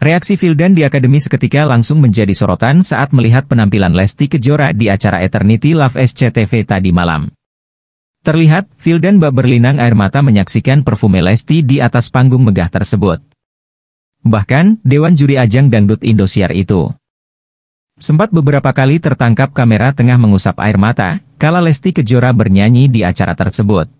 Reaksi Vildan di Akademi seketika langsung menjadi sorotan saat melihat penampilan Lesti Kejora di acara Eternity Love SCTV tadi malam. Terlihat, Vildan bak berlinang air mata menyaksikan perfume Lesti di atas panggung megah tersebut. Bahkan, Dewan Juri Ajang Dangdut Indosiar itu sempat beberapa kali tertangkap kamera tengah mengusap air mata, kala Lesti Kejora bernyanyi di acara tersebut.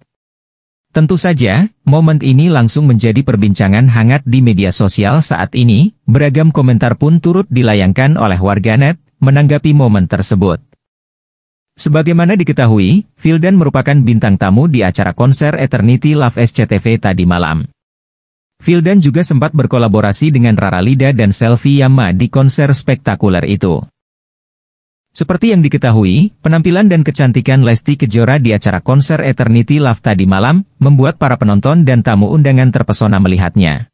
Tentu saja, momen ini langsung menjadi perbincangan hangat di media sosial saat ini, beragam komentar pun turut dilayangkan oleh warganet, menanggapi momen tersebut. Sebagaimana diketahui, Vildan merupakan bintang tamu di acara konser Eternity Love SCTV tadi malam. Vildan juga sempat berkolaborasi dengan Rara Lida dan Selvi Yama di konser spektakuler itu. Seperti yang diketahui, penampilan dan kecantikan Lesti Kejora di acara konser Eternity Love tadi malam, membuat para penonton dan tamu undangan terpesona melihatnya.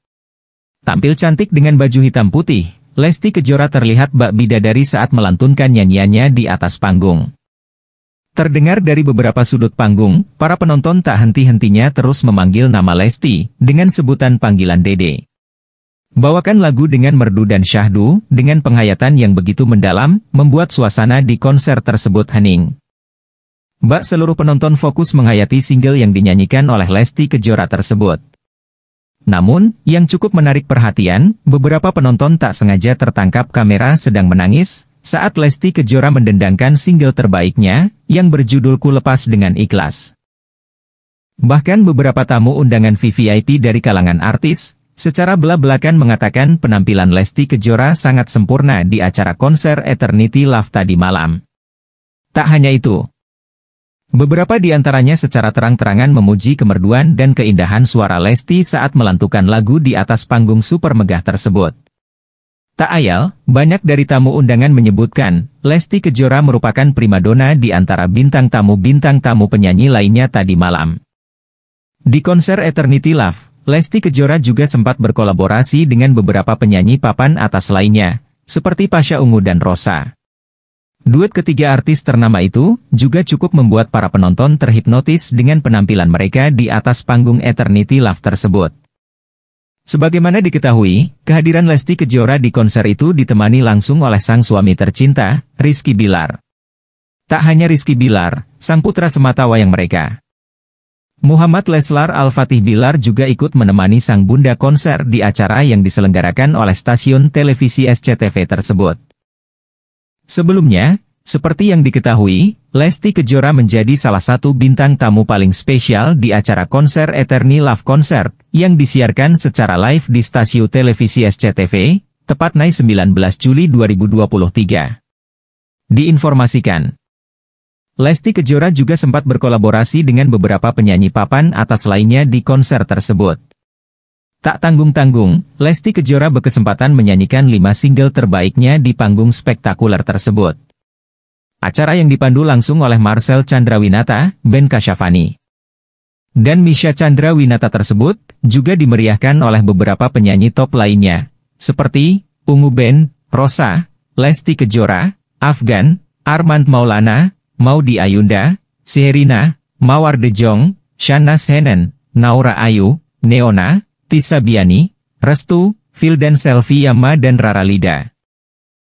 Tampil cantik dengan baju hitam putih, Lesti Kejora terlihat bak bidadari saat melantunkan nyanyiannya di atas panggung. Terdengar dari beberapa sudut panggung, para penonton tak henti-hentinya terus memanggil nama Lesti, dengan sebutan panggilan Dede. Bawakan lagu dengan merdu dan syahdu, dengan penghayatan yang begitu mendalam, membuat suasana di konser tersebut hening. Bak seluruh penonton fokus menghayati single yang dinyanyikan oleh Lesti Kejora tersebut. Namun, yang cukup menarik perhatian, beberapa penonton tak sengaja tertangkap kamera sedang menangis, saat Lesti Kejora mendendangkan single terbaiknya, yang berjudul Ku lepas dengan ikhlas. Bahkan beberapa tamu undangan VVIP dari kalangan artis, Secara belak-belakan mengatakan penampilan Lesti Kejora sangat sempurna di acara konser Eternity Love tadi malam. Tak hanya itu, beberapa di antaranya secara terang-terangan memuji kemerduan dan keindahan suara Lesti saat melantukan lagu di atas panggung super megah tersebut. Tak ayal, banyak dari tamu undangan menyebutkan, Lesti Kejora merupakan primadona di antara bintang tamu-bintang tamu penyanyi lainnya tadi malam. Di konser Eternity Love, Lesti Kejora juga sempat berkolaborasi dengan beberapa penyanyi papan atas lainnya, seperti Pasha Ungu dan Rosa. Duet ketiga artis ternama itu juga cukup membuat para penonton terhipnotis dengan penampilan mereka di atas panggung Eternity Love tersebut. Sebagaimana diketahui, kehadiran Lesti Kejora di konser itu ditemani langsung oleh sang suami tercinta, Rizky Bilar. Tak hanya Rizky Bilar, sang putra semata wayang mereka. Muhammad Leslar Al-Fatih Bilar juga ikut menemani sang bunda konser di acara yang diselenggarakan oleh stasiun televisi SCTV tersebut. Sebelumnya, seperti yang diketahui, Lesti Kejora menjadi salah satu bintang tamu paling spesial di acara konser Eterni Love Concert, yang disiarkan secara live di stasiun televisi SCTV, tepat naik 19 Juli 2023. Diinformasikan, Lesti Kejora juga sempat berkolaborasi dengan beberapa penyanyi papan atas lainnya di konser tersebut. Tak tanggung-tanggung, Lesti Kejora berkesempatan menyanyikan lima single terbaiknya di panggung spektakuler tersebut. Acara yang dipandu langsung oleh Marcel Chandrawinata, Ben Kasyafani. Dan Misha Chandrawinata tersebut, juga dimeriahkan oleh beberapa penyanyi top lainnya, seperti Ungu Ben, Rosa, Lesti Kejora, Afgan, Armand Maulana, Maudi Ayunda, Sherina, Mawar De Jong, Shana Senen, Naura Ayu, Neona, Tisa Biani, Restu, Phil dan Selvia Ma dan Rara Lida.